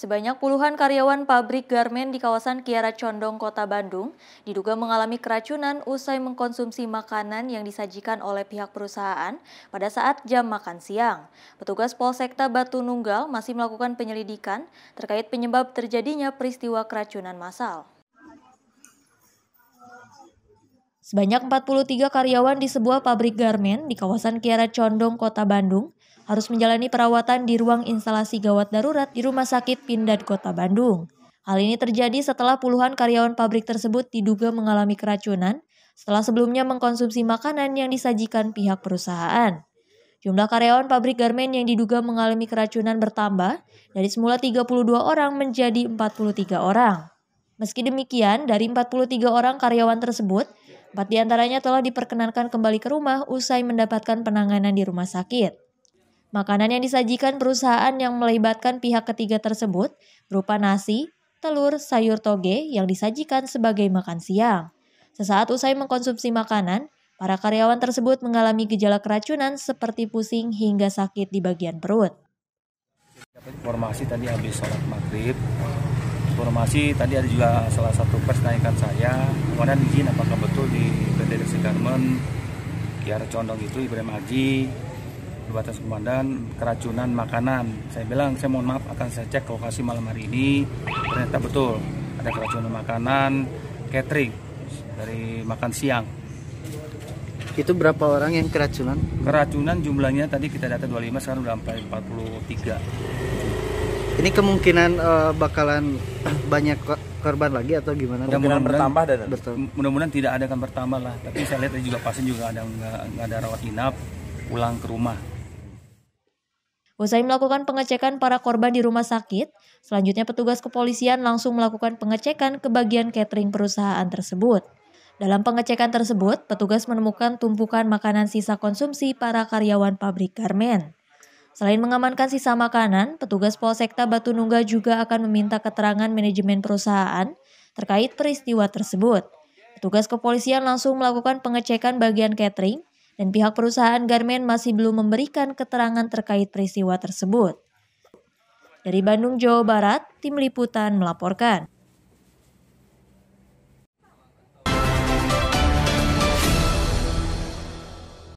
Sebanyak puluhan karyawan pabrik garmen di kawasan Kiara Condong, Kota Bandung diduga mengalami keracunan usai mengkonsumsi makanan yang disajikan oleh pihak perusahaan pada saat jam makan siang. Petugas Polsekta Batu Nunggal masih melakukan penyelidikan terkait penyebab terjadinya peristiwa keracunan massal. Sebanyak 43 karyawan di sebuah pabrik garmen di kawasan Kiara Condong, Kota Bandung harus menjalani perawatan di ruang instalasi gawat darurat di Rumah Sakit Pindad Kota Bandung. Hal ini terjadi setelah puluhan karyawan pabrik tersebut diduga mengalami keracunan setelah sebelumnya mengkonsumsi makanan yang disajikan pihak perusahaan. Jumlah karyawan pabrik garmen yang diduga mengalami keracunan bertambah dari semula 32 orang menjadi 43 orang. Meski demikian, dari 43 orang karyawan tersebut, empat diantaranya telah diperkenankan kembali ke rumah usai mendapatkan penanganan di rumah sakit. Makanan yang disajikan perusahaan yang melibatkan pihak ketiga tersebut berupa nasi, telur, sayur toge yang disajikan sebagai makan siang. Sesaat usai mengkonsumsi makanan, para karyawan tersebut mengalami gejala keracunan seperti pusing hingga sakit di bagian perut. informasi tadi habis sholat maghrib, informasi tadi ada juga salah satu pers naikkan saya, kemudian izin apakah betul di PT Garmen, Kiara Condong itu Ibrahim Haji, batas komandan keracunan makanan. Saya bilang, saya mohon maaf akan saya cek lokasi malam hari ini. Ternyata betul ada keracunan makanan catering dari makan siang. Itu berapa orang yang keracunan? Keracunan jumlahnya tadi kita data 25 sekarang udah sampai 43. Ini kemungkinan uh, bakalan banyak korban lagi atau gimana? Kemungkinan bertambah dan mudah-mudahan tidak ada akan bertambah lah. Tapi saya lihat juga pasien juga ada nggak ada rawat inap pulang ke rumah. Usai melakukan pengecekan para korban di rumah sakit, selanjutnya petugas kepolisian langsung melakukan pengecekan ke bagian catering perusahaan tersebut. Dalam pengecekan tersebut, petugas menemukan tumpukan makanan sisa konsumsi para karyawan pabrik garmen. Selain mengamankan sisa makanan, petugas Polsekta Batu Nungga juga akan meminta keterangan manajemen perusahaan terkait peristiwa tersebut. Petugas kepolisian langsung melakukan pengecekan bagian catering dan pihak perusahaan Garmen masih belum memberikan keterangan terkait peristiwa tersebut. Dari Bandung, Jawa Barat, tim liputan melaporkan.